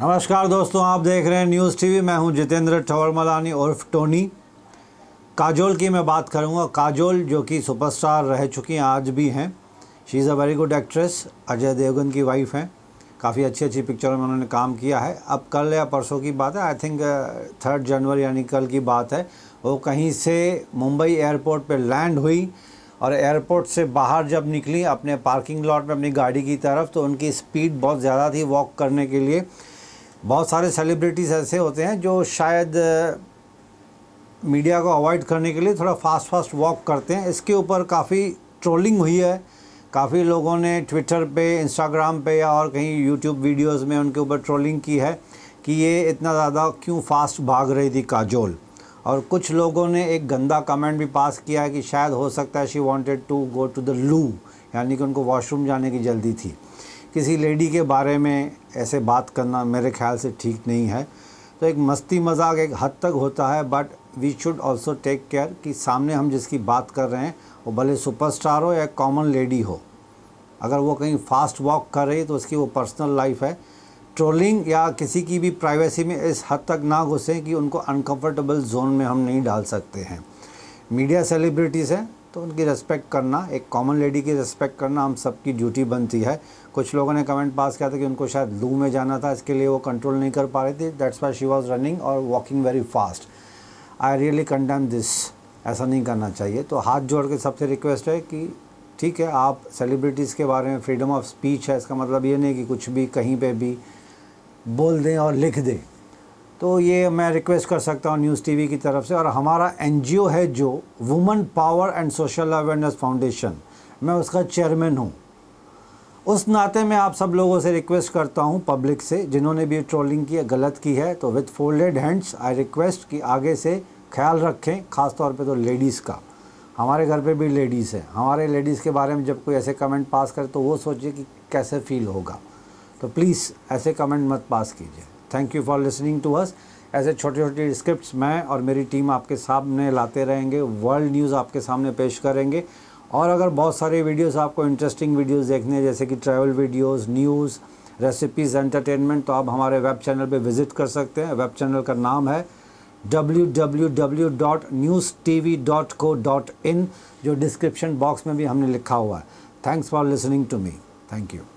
नमस्कार दोस्तों आप देख रहे हैं न्यूज़ टीवी मैं हूं जितेंद्र ठवर मलानी उर्फ टोनी काजोल की मैं बात करूंगा काजोल जो कि सुपरस्टार रह चुकी हैं आज भी हैं she is a very good actress Ajay Devgan की वाइफ हैं काफ़ी अच्छी अच्छी पिक्चरों में उन्होंने काम किया है अब कल या परसों की बात है आई थिंक थर्ड जनवरी यानी कल की बात है वो कहीं से मुंबई एयरपोर्ट पर लैंड हुई और एयरपोर्ट से बाहर जब निकली अपने पार्किंग लॉट में अपनी गाड़ी की तरफ तो उनकी स्पीड बहुत ज़्यादा थी वॉक करने के लिए बहुत सारे सेलिब्रिटीज़ ऐसे होते हैं जो शायद मीडिया को अवॉइड करने के लिए थोड़ा फास्ट फास्ट वॉक करते हैं इसके ऊपर काफ़ी ट्रोलिंग हुई है काफ़ी लोगों ने ट्विटर पे इंस्टाग्राम पे या और कहीं यूट्यूब वीडियोस में उनके ऊपर ट्रोलिंग की है कि ये इतना ज़्यादा क्यों फास्ट भाग रही थी काजोल और कुछ लोगों ने एक गंदा कमेंट भी पास किया है कि शायद हो सकता है she wanted to go to the loo यानी कि उनको वॉशरूम जाने की जल्दी थी किसी लेडी के बारे में ऐसे बात करना मेरे ख्याल से ठीक नहीं है तो एक मस्ती मजाक एक हद तक होता है but we should also take care कि सामने हम जिसकी बात कर रहे हैं वो भले सुपरस्टार हो या कॉमन लेडी हो अगर वो कहीं फास्ट वॉक कर रही है तो उसकी वो पर्सनल लाइफ है ट्रोलिंग या किसी की भी प्राइवेसी में इस हद तक ना घुसें कि उनको अनकंफर्टेबल जोन में हम नहीं डाल सकते हैं मीडिया सेलिब्रिटीज़ हैं तो उनकी रेस्पेक्ट करना एक कॉमन लेडी की रेस्पेक्ट करना हम सबकी ड्यूटी बनती है कुछ लोगों ने कमेंट पास किया था कि उनको शायद लू में जाना था इसके लिए वो कंट्रोल नहीं कर पा रहे थे that's why she was running और walking very fast I really condemn this ऐसा नहीं करना चाहिए तो हाथ जोड़ के सबसे रिक्वेस्ट है कि ठीक है आप सेलिब्रिटीज़ के बारे में फ्रीडम ऑफ स्पीच है इसका मतलब ये नहीं कि कुछ भी कहीं पे भी बोल दें और लिख दें तो ये मैं रिक्वेस्ट कर सकता हूँ न्यूज़ टीवी की तरफ से और हमारा एनजीओ है जो women power and social awareness foundation मैं उसका चेयरमैन हूँ उस नाते में आप सब लोगों से रिक्वेस्ट करता हूँ पब्लिक से जिन्होंने भी ट्रोलिंग की गलत की है तो with folded hands I request कि आगे से ख्याल रखें ख़ास तौर पे तो लेडीज़ का हमारे घर पे भी लेडीज़ हैं हमारे लेडीज़ के बारे में जब कोई ऐसे कमेंट पास करे तो वो सोचे कि कैसे फील होगा तो प्लीज़ ऐसे कमेंट मत पास कीजिए thank you for listening to us ऐसे छोटे छोटे स्क्रिप्ट्स मैं और मेरी टीम आपके सामने लाते रहेंगे वर्ल्ड न्यूज़ आपके सामने पेश करेंगे और अगर बहुत सारे वीडियोस आपको इंटरेस्टिंग वीडियोस देखने हैं जैसे कि travel videos news recipes entertainment तो आप हमारे वेब चैनल पे विज़िट कर सकते हैं वेब चैनल का नाम है www.newstv.co.in जो डिस्क्रिप्शन बॉक्स में भी हमने लिखा हुआ है thanks for listening to me thank you